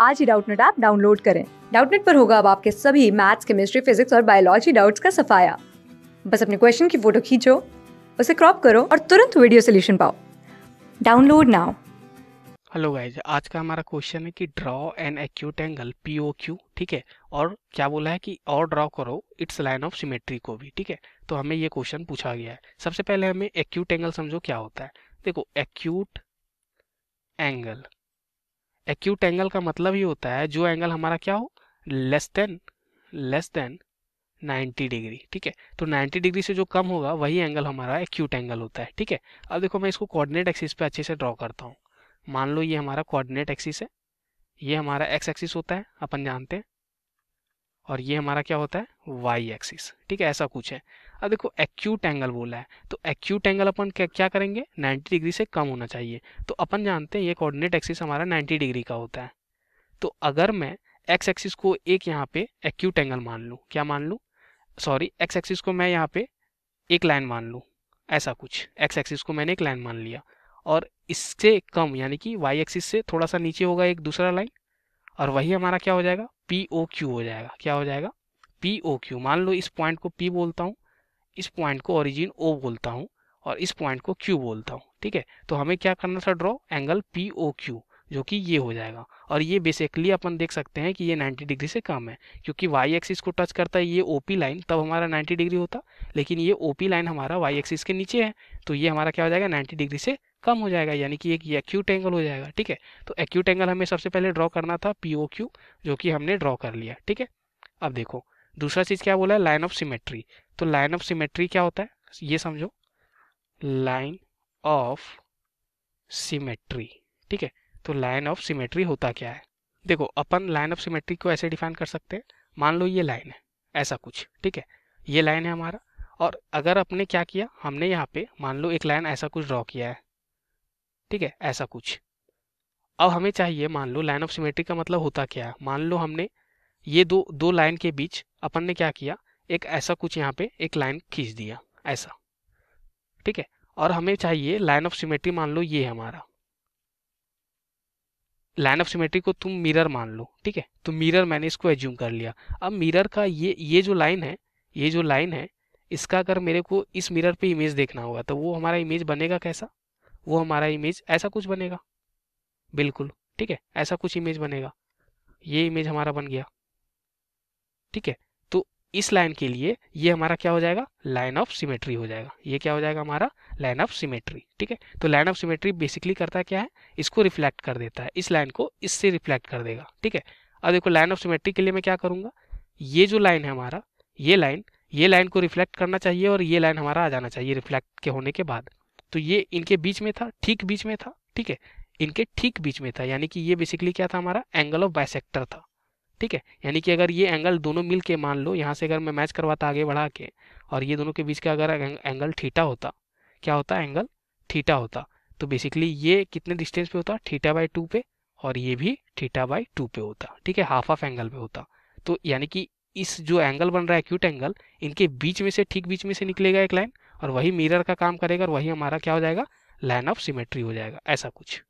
आज ही Doubtnut app download करें डाउटनेट पर होगा अब आपके सभी मैथ्स केमिस्ट्री फिजिक्स और बायोलॉजी डाउट्स का सफाया बस अपने क्वेश्चन की फोटो खींचो उसे क्रॉप करो और तुरंत वीडियो सोल्यूशन पाओ डाउनलोड नाउ हेलो गाइज आज का हमारा क्वेश्चन है कि draw an acute angle P O Q ठीक है और क्या बोला है कि और ड्रॉ करो इट्स लाइन ऑफ सिमेट्री को भी ठीक है तो हमें ये क्वेश्चन पूछा गया है सबसे पहले हमें एक्यूट एंगल समझो क्या होता है देखो एक्यूट एंगल एक्यूट एंगल का मतलब ही होता है जो एंगल हमारा क्या हो less than less than 90 degree ठीक है तो 90 डिग्री से जो कम होगा वही एंगल हमारा एक्यूट एंगल होता है ठीक है अब देखो मैं इसको कोऑर्डिनेट एक्सिस पे अच्छे से ड्रॉ करता हूँ मान लो ये हमारा कोऑर्डिनेट एक्सिस है ये हमारा एक्स एक्सिस होता है अपन जानते हैं और ये हमारा क्या होता है वाई एक्सिस ठीक है ऐसा कुछ है अब देखो एक्यूट एंगल बोला है तो एक्यूट एंगल अपन क्या करेंगे 90 डिग्री से कम होना चाहिए तो अपन जानते हैं ये कोऑर्डिनेट एक्सिस हमारा 90 डिग्री का होता है तो अगर मैं एक्स एक्सिस को एक यहाँ पे एक्यूट एंगल मान लूँ क्या मान लूँ सॉरी एक्स एक्सिस को मैं यहाँ पे एक लाइन मान लूँ ऐसा कुछ एक्स एक्सिस को मैंने एक लाइन मान लिया और इससे कम यानी कि वाई एक्सिस से थोड़ा सा नीचे होगा एक दूसरा लाइन और वही हमारा क्या हो जाएगा पी ओ क्यू हो जाएगा क्या हो जाएगा पी ओ क्यू मान लो इस पॉइंट को पी बोलता हूँ इस पॉइंट को ओरिजिन ओ बोलता हूँ और इस पॉइंट को क्यू बोलता हूँ ठीक है तो हमें क्या करना था draw angle P O Q जो कि ये हो जाएगा और ये बेसिकली अपन देख सकते हैं कि ये 90 डिग्री से कम है क्योंकि वाई एक्सिस को टच करता है ये ओ पी लाइन तब हमारा 90 डिग्री होता लेकिन ये ओ पी लाइन हमारा वाई एक्सिस के नीचे है तो ये हमारा क्या हो जाएगा 90 डिग्री से कम हो जाएगा यानी कि एक एक्यूट एंगल हो जाएगा ठीक है तो एक्यूट एंगल हमें सबसे पहले ड्रॉ करना था पी ओ क्यू जो कि हमने ड्रॉ कर लिया ठीक है अब देखो दूसरा चीज़ क्या बोला है लाइन ऑफ सिमेट्री तो लाइन ऑफ सिमेट्री क्या होता है ये समझो लाइन ऑफ सिमेट्री ठीक है तो लाइन ऑफ सिमेट्री होता क्या है देखो अपन लाइन ऑफ सिमेट्री को ऐसे डिफाइन कर सकते हैं मान लो ये लाइन है ऐसा कुछ ठीक है ये लाइन है हमारा और अगर अपने क्या किया हमने यहाँ पे मान लो एक लाइन ऐसा कुछ ड्रॉ किया है ठीक है ऐसा कुछ अब हमें चाहिए मान लो लाइन ऑफ सिमेट्री का मतलब होता क्या है मान लो हमने ये दो दो लाइन के बीच अपन ने क्या किया एक ऐसा कुछ यहाँ पे एक लाइन खींच दिया ऐसा ठीक है और हमें चाहिए लाइन ऑफ सिमेट्री मान लो ये हमारा लाइन ऑफ सिमेट्री को तुम मिरर मान लो ठीक है तो मिरर मैंने इसको एज्यूम कर लिया अब मिरर का ये ये जो लाइन है ये जो लाइन है इसका अगर मेरे को इस मिरर पे इमेज देखना होगा तो वो हमारा इमेज बनेगा कैसा वो हमारा इमेज ऐसा कुछ बनेगा बिल्कुल ठीक है ऐसा कुछ इमेज बनेगा ये इमेज हमारा बन गया ठीक है तो इस लाइन के लिए ये हमारा क्या हो जाएगा लाइन ऑफ सिमेट्री हो जाएगा ये क्या हो जाएगा हमारा लाइन ऑफ सिमेट्री ठीक है तो लाइन ऑफ सिमेट्री बेसिकली करता क्या है इसको रिफ्लेक्ट कर देता है इस लाइन को इससे रिफ्लेक्ट कर देगा ठीक है अब देखो लाइन ऑफ सिमेट्री के लिए मैं क्या करूँगा ये जो लाइन है हमारा ये लाइन ये लाइन को रिफ्लेक्ट करना चाहिए और ये लाइन हमारा आ जाना चाहिए रिफ्लेक्ट के होने के बाद तो ये इनके बीच में था ठीक बीच में था ठीक है इनके ठीक बीच में था यानी कि ये बेसिकली क्या था हमारा एंगल ऑफ बाइसेक्टर था ठीक है यानी कि अगर ये एंगल दोनों मिल के मान लो यहाँ से अगर मैं मैच करवाता आगे बढ़ा के और ये दोनों के बीच का अगर एंगल ठीठा होता क्या होता एंगल ठीठा होता तो बेसिकली ये कितने डिस्टेंस पे होता ठीठा बाई टू पे और ये भी ठीठा बाई टू पे होता ठीक है हाफ हाफ एंगल पे होता तो यानी कि इस जो एंगल बन रहा है एक्यूट एंगल इनके बीच में से ठीक बीच में से निकलेगा एक लाइन और वही मिरर का काम करेगा और वही हमारा क्या हो जाएगा लाइन ऑफ सिमेट्री हो जाएगा ऐसा कुछ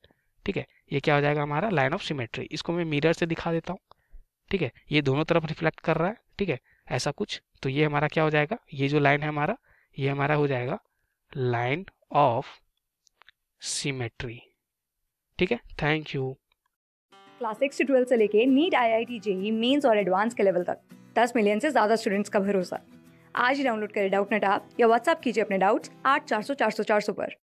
ठीक है ये क्या हो जाएगा हमारा लाइन ऑफ सिमेट्री इसको मैं मिरर से दिखा देता हूँ ठीक है ये दोनों तरफ रिफ्लेक्ट कर रहा है ठीक है ऐसा कुछ तो ये हमारा क्या हो जाएगा ये जो लाइन है हमारा ये हमारा हो जाएगा लाइन ऑफ सिमेट्री ठीक है thank you class six to twelfth से लेके NEET I I T JEE mains और एडवांस के लेवल तक दस मिलियन से ज़्यादा स्टूडेंट्स का भरोसा आज ही डाउनलोड करें डाउट नेट आप या व्हाट्सअप कीजिए अपने डाउट्स आठ चार सौ चार सौ चार सौ पर